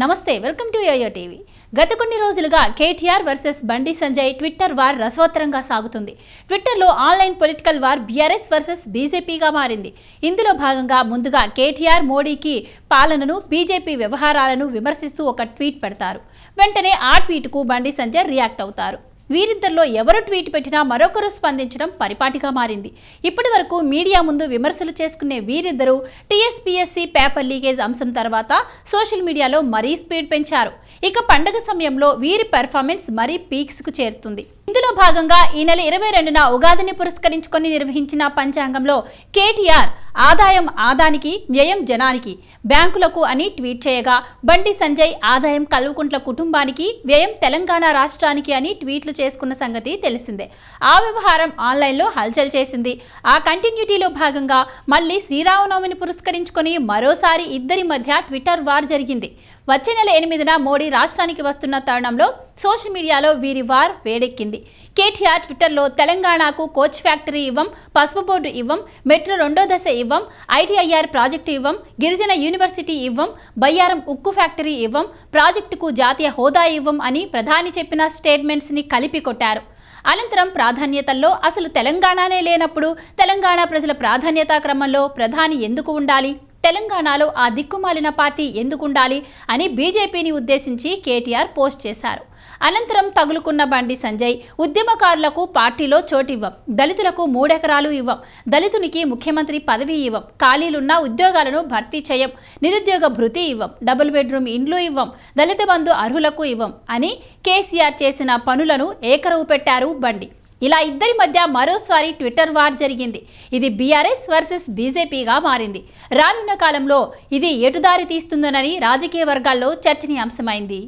నమస్తే welcome to yo-yo TV గత కొన్ని రోజులుగా కేటీఆర్ వర్సెస్ బండి సంజయ్ ట్విట్టర్ వార్ రసవత్తరంగా సాగుతుంది ట్విట్టర్లో online political war BRS versus బీజేపీగా మారింది ఇందులో భాగంగా ముందుగా కేటీఆర్ మోడీకి పాలనను బీజేపీ వ్యవహారాలను విమర్శిస్తూ ఒక ట్వీట్ పెడతారు వెంటనే ఆ ట్వీట్కు బండి సంజయ్ రియాక్ట్ అవుతారు వీరిద్దరిలో ఎవరు ట్వీట్ పెట్టినా మరొకరు స్పందించడం పరిపాటిగా మారింది ఇప్పటి వరకు మీడియా ముందు విమర్శలు చేసుకునే వీరిద్దరూ టీఎస్పీఎస్సీ పేపర్ లీకేజ్ అంశం తర్వాత సోషల్ మీడియాలో మరీ స్పీడ్ పెంచారు ఇక పండగ సమయంలో వీరి పెర్ఫార్మెన్స్ మరీ పీక్స్కు చేరుతుంది ఇందులో భాగంగా ఈ నెల ఇరవై రెండున ఉగాదిని పురస్కరించుకొని నిర్వహించిన పంచాంగంలో కేటీఆర్ ఆదాయం ఆదానికి వ్యయం జనానికి బ్యాంకులకు అని ట్వీట్ చేయగా బండి సంజయ్ ఆదాయం కల్వకుంట్ల కుటుంబానికి వ్యయం తెలంగాణ రాష్ట్రానికి అని ట్వీట్లు చేసుకున్న సంగతి తెలిసిందే ఆ వ్యవహారం ఆన్లైన్లో హల్చల్ చేసింది ఆ కంటిన్యూటీలో భాగంగా మళ్ళీ శ్రీరామనవమిని పురస్కరించుకుని మరోసారి ఇద్దరి మధ్య ట్విట్టర్ వార్ జరిగింది వచ్చే నెల ఎనిమిదిన మోడీ రాష్ట్రానికి వస్తున్న తరుణంలో సోషల్ మీడియాలో వీరి వార్ వేడెక్కింది కేటీఆర్ ట్విట్టర్లో తెలంగాణకు కోచ్ ఫ్యాక్టరీ ఇవ్వం పసుపు బోర్డు ఇవ్వం మెట్రో రెండో దశ ఇవ్వం ఐటీఐఆర్ ప్రాజెక్టు ఇవ్వం గిరిజన యూనివర్సిటీ ఇవ్వం బయ్యారం ఉక్కు ఫ్యాక్టరీ ఇవ్వం ప్రాజెక్టుకు జాతీయ హోదా ఇవ్వం అని ప్రధాని చెప్పిన స్టేట్మెంట్స్ని కలిపి కొట్టారు అనంతరం ప్రాధాన్యతల్లో అసలు తెలంగాణనే లేనప్పుడు తెలంగాణ ప్రజల ప్రాధాన్యతా క్రమంలో ప్రధాని ఎందుకు ఉండాలి తెలంగాణలో ఆ దిక్కుమాలిన పార్టీ ఎందుకుండాలి అని బీజేపీని ఉద్దేశించి కేటీఆర్ పోస్ట్ చేశారు అనంతరం తగులుకున్న బండి సంజయ్ ఉద్యమకారులకు పార్టీలో చోటివ్వం దళితులకు మూడెకరాలు ఇవ్వం దళితునికి ముఖ్యమంత్రి పదవి ఇవ్వం ఖాళీలున్న ఉద్యోగాలను భర్తీ చేయం నిరుద్యోగ భృతి ఇవ్వం డబుల్ బెడ్రూమ్ ఇండ్లు ఇవ్వం దళిత బంధు అర్హులకు ఇవ్వం అని కేసీఆర్ చేసిన పనులను ఏకరవు పెట్టారు బండి ఇలా ఇద్దరి మధ్య మరోసారి ట్విట్టర్ వార్ జరిగింది ఇది బీఆర్ఎస్ వర్సెస్ బీజేపీగా మారింది రానున్న కాలంలో ఇది ఎటుదారి తీస్తుందోనని రాజకీయ వర్గాల్లో చర్చనీయాంశమైంది